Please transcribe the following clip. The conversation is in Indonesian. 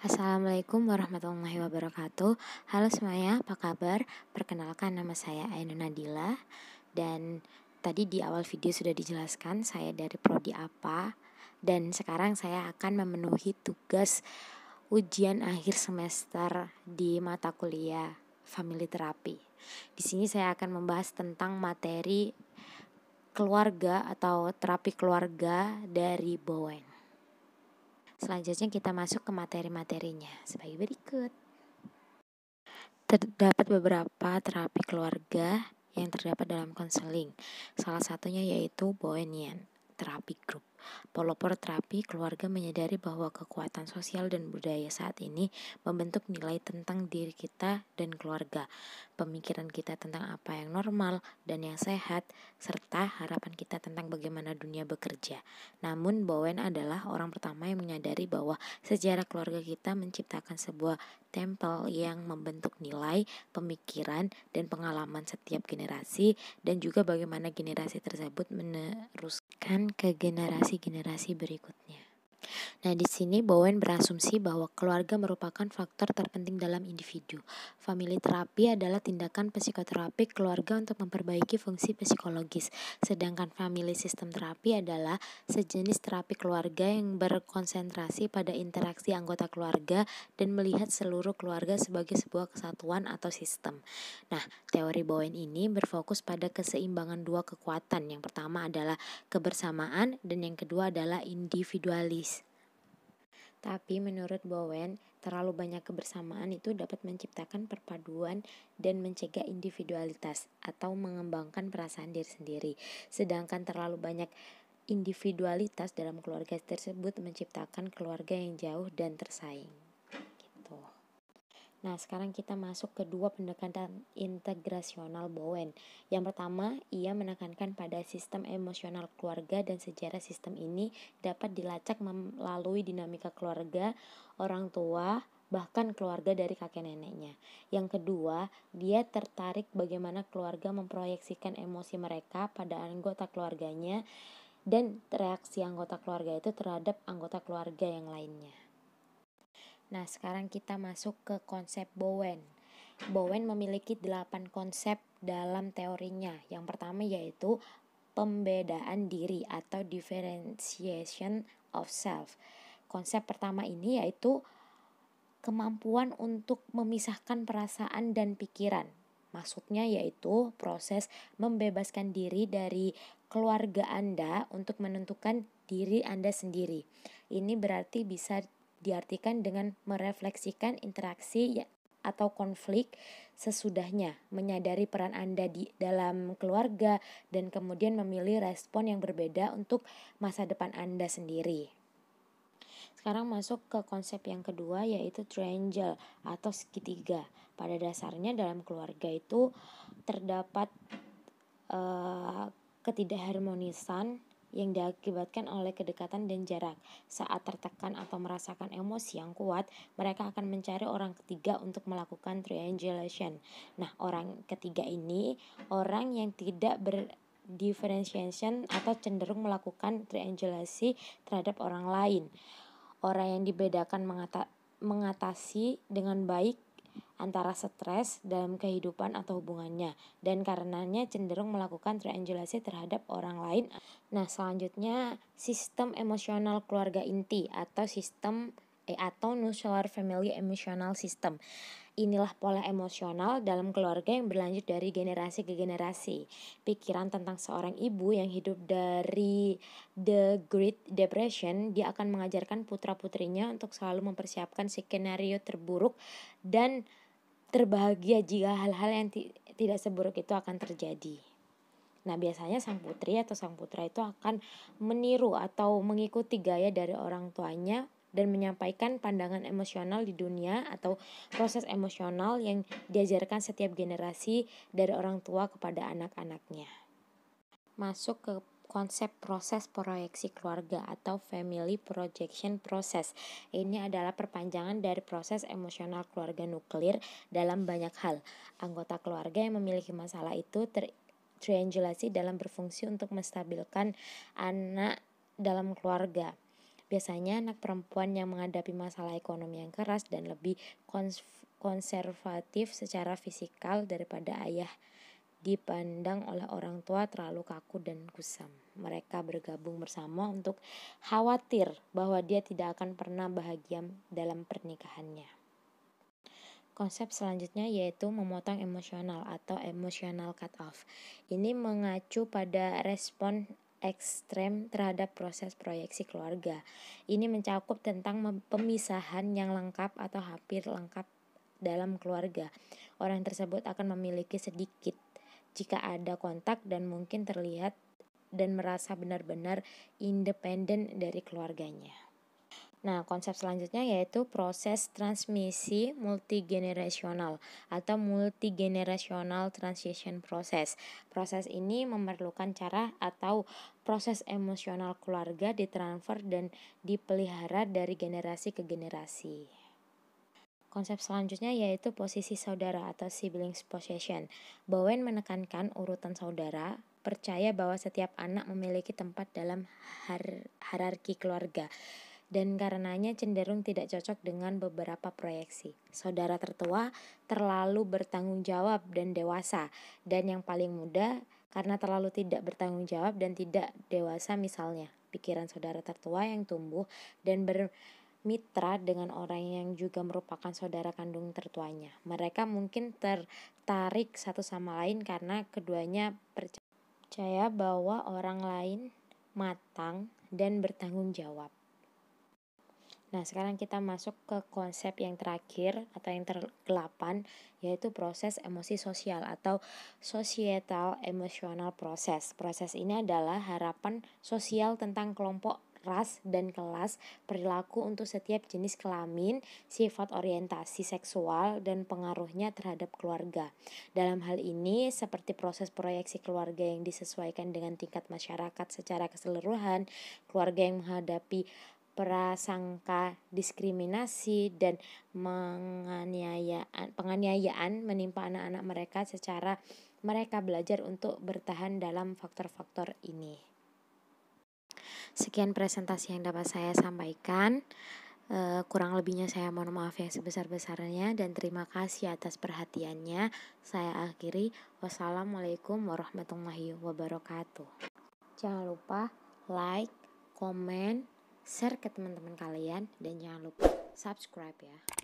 Assalamualaikum warahmatullahi wabarakatuh Halo semuanya, apa kabar? Perkenalkan nama saya Ainun Nadila Dan tadi di awal video sudah dijelaskan saya dari Prodi apa Dan sekarang saya akan memenuhi tugas ujian akhir semester di mata kuliah Family Therapy. Di sini saya akan membahas tentang materi keluarga atau terapi keluarga dari Bowen Selanjutnya kita masuk ke materi-materinya sebagai berikut. Terdapat beberapa terapi keluarga yang terdapat dalam konseling. Salah satunya yaitu Bowenian terapi grup. Pelopor terapi keluarga menyadari bahwa kekuatan sosial dan budaya saat ini membentuk nilai tentang diri kita dan keluarga, pemikiran kita tentang apa yang normal dan yang sehat, serta harapan kita tentang bagaimana dunia bekerja. Namun, Bowen adalah orang pertama yang menyadari bahwa sejarah keluarga kita menciptakan sebuah tempel yang membentuk nilai, pemikiran, dan pengalaman setiap generasi, dan juga bagaimana generasi tersebut meneruskan ke generasi-generasi berikutnya. Nah, di sini Bowen berasumsi bahwa keluarga merupakan faktor terpenting dalam individu. Family terapi adalah tindakan psikoterapi keluarga untuk memperbaiki fungsi psikologis, sedangkan family system terapi adalah sejenis terapi keluarga yang berkonsentrasi pada interaksi anggota keluarga dan melihat seluruh keluarga sebagai sebuah kesatuan atau sistem. Nah, teori Bowen ini berfokus pada keseimbangan dua kekuatan. Yang pertama adalah kebersamaan dan yang kedua adalah individualis tapi menurut Bowen, terlalu banyak kebersamaan itu dapat menciptakan perpaduan dan mencegah individualitas atau mengembangkan perasaan diri sendiri. Sedangkan terlalu banyak individualitas dalam keluarga tersebut menciptakan keluarga yang jauh dan tersaing. Gitu. Nah, sekarang kita masuk ke dua pendekatan integrasional Bowen. Yang pertama, ia menekankan pada sistem emosional keluarga dan sejarah sistem ini dapat dilacak melalui dinamika keluarga, orang tua, bahkan keluarga dari kakek neneknya. Yang kedua, dia tertarik bagaimana keluarga memproyeksikan emosi mereka pada anggota keluarganya dan reaksi anggota keluarga itu terhadap anggota keluarga yang lainnya. Nah, sekarang kita masuk ke konsep Bowen. Bowen memiliki delapan konsep dalam teorinya. Yang pertama yaitu pembedaan diri atau differentiation of self. Konsep pertama ini yaitu kemampuan untuk memisahkan perasaan dan pikiran. Maksudnya yaitu proses membebaskan diri dari keluarga Anda untuk menentukan diri Anda sendiri. Ini berarti bisa diartikan dengan merefleksikan interaksi ya, atau konflik sesudahnya, menyadari peran Anda di dalam keluarga dan kemudian memilih respon yang berbeda untuk masa depan Anda sendiri. Sekarang masuk ke konsep yang kedua yaitu triangle atau segitiga. Pada dasarnya dalam keluarga itu terdapat uh, ketidakharmonisan yang diakibatkan oleh kedekatan dan jarak. Saat tertekan atau merasakan emosi yang kuat, mereka akan mencari orang ketiga untuk melakukan triangulation. Nah, orang ketiga ini orang yang tidak ber differentiation atau cenderung melakukan triangulasi terhadap orang lain. Orang yang dibedakan mengata mengatasi dengan baik antara stres dalam kehidupan atau hubungannya dan karenanya cenderung melakukan triangulasi terhadap orang lain. Nah, selanjutnya sistem emosional keluarga inti atau sistem eh, atau nuclear family emotional system. Inilah pola emosional dalam keluarga yang berlanjut dari generasi ke generasi. Pikiran tentang seorang ibu yang hidup dari The Great Depression, dia akan mengajarkan putra-putrinya untuk selalu mempersiapkan skenario terburuk dan terbahagia jika hal-hal yang tidak seburuk itu akan terjadi. Nah, biasanya sang putri atau sang putra itu akan meniru atau mengikuti gaya dari orang tuanya dan menyampaikan pandangan emosional di dunia atau proses emosional yang diajarkan setiap generasi dari orang tua kepada anak-anaknya. Masuk ke konsep proses proyeksi keluarga atau family projection process. Ini adalah perpanjangan dari proses emosional keluarga nuklir dalam banyak hal. Anggota keluarga yang memiliki masalah itu ter triangulasi dalam berfungsi untuk menstabilkan anak dalam keluarga. Biasanya anak perempuan yang menghadapi masalah ekonomi yang keras dan lebih konservatif secara fisikal daripada ayah dipandang oleh orang tua terlalu kaku dan kusam. Mereka bergabung bersama untuk khawatir bahwa dia tidak akan pernah bahagia dalam pernikahannya. Konsep selanjutnya yaitu memotong emosional atau emotional cut off. Ini mengacu pada respon ekstrem terhadap proses proyeksi keluarga. Ini mencakup tentang pemisahan yang lengkap atau hampir lengkap dalam keluarga. Orang tersebut akan memiliki sedikit jika ada kontak dan mungkin terlihat dan merasa benar-benar independen dari keluarganya. Nah, konsep selanjutnya yaitu proses transmisi multigenerasional atau multigenerasional transition process. Proses ini memerlukan cara atau proses emosional keluarga ditransfer dan dipelihara dari generasi ke generasi. Konsep selanjutnya yaitu posisi saudara atau siblings possession. Bowen menekankan urutan saudara, percaya bahwa setiap anak memiliki tempat dalam har hierarki keluarga dan karenanya cenderung tidak cocok dengan beberapa proyeksi. Saudara tertua terlalu bertanggung jawab dan dewasa dan yang paling muda karena terlalu tidak bertanggung jawab dan tidak dewasa misalnya. Pikiran saudara tertua yang tumbuh dan ber mitra dengan orang yang juga merupakan saudara kandung tertuanya. Mereka mungkin tertarik satu sama lain karena keduanya percaya bahwa orang lain matang dan bertanggung jawab. Nah, sekarang kita masuk ke konsep yang terakhir atau yang terkelapan, yaitu proses emosi sosial atau societal emotional process. Proses ini adalah harapan sosial tentang kelompok ras dan kelas, perilaku untuk setiap jenis kelamin, sifat orientasi seksual dan pengaruhnya terhadap keluarga. Dalam hal ini seperti proses proyeksi keluarga yang disesuaikan dengan tingkat masyarakat secara keseluruhan, keluarga yang menghadapi prasangka diskriminasi dan menganiayaan penganiayaan menimpa anak-anak mereka secara mereka belajar untuk bertahan dalam faktor-faktor ini. Sekian presentasi yang dapat saya sampaikan. Eh, kurang lebihnya saya mohon maaf yang sebesar-besarnya dan terima kasih atas perhatiannya. Saya akhiri. Wassalamualaikum warahmatullahi wabarakatuh. Jangan lupa like, comment share ke teman-teman kalian dan jangan lupa subscribe ya.